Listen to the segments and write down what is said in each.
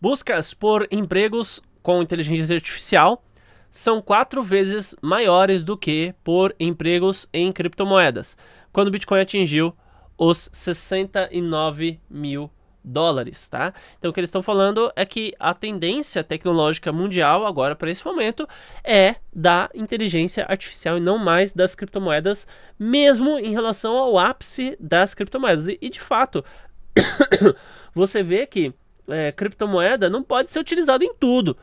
Buscas por empregos com inteligência artificial são quatro vezes maiores do que por empregos em criptomoedas, quando o Bitcoin atingiu os 69 mil dólares, tá? Então o que eles estão falando é que a tendência tecnológica mundial agora para esse momento é da inteligência artificial e não mais das criptomoedas, mesmo em relação ao ápice das criptomoedas. E, e de fato, você vê que é, criptomoeda não pode ser utilizada em tudo,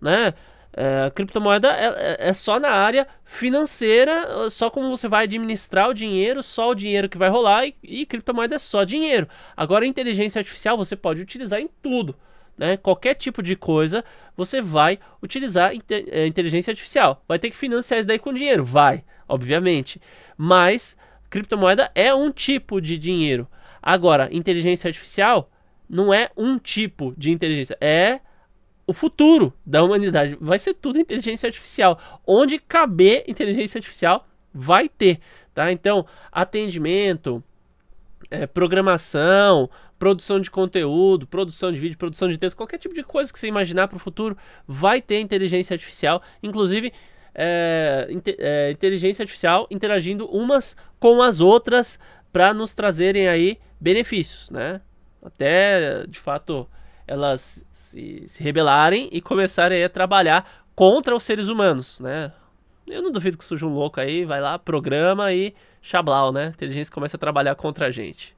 né? É, a criptomoeda é, é, é, só na área financeira, só como você vai administrar o dinheiro, só o dinheiro que vai rolar, e, e criptomoeda é só dinheiro. Agora, inteligência artificial você pode utilizar em tudo. Né? Qualquer tipo de coisa você vai utilizar é, inteligência artificial. Vai ter que financiar isso daí com dinheiro? Vai, obviamente. Mas criptomoeda é um tipo de dinheiro. Agora, inteligência artificial não é um tipo de inteligência, é o futuro da humanidade. Vai ser tudo inteligência artificial. Onde caber inteligência artificial, vai ter. Tá? Então, atendimento, é, programação, produção de conteúdo, produção de vídeo, produção de texto, qualquer tipo de coisa que você imaginar para o futuro, vai ter inteligência artificial. Inclusive. É, é, inteligência artificial interagindo umas com as outras para nos trazerem aí benefícios, né? até de fato elas se, se rebelarem e começarem a trabalhar contra os seres humanos, né? Eu não duvido que surja um louco aí, vai lá, programa e chablau, né? A inteligência começa a trabalhar contra a gente.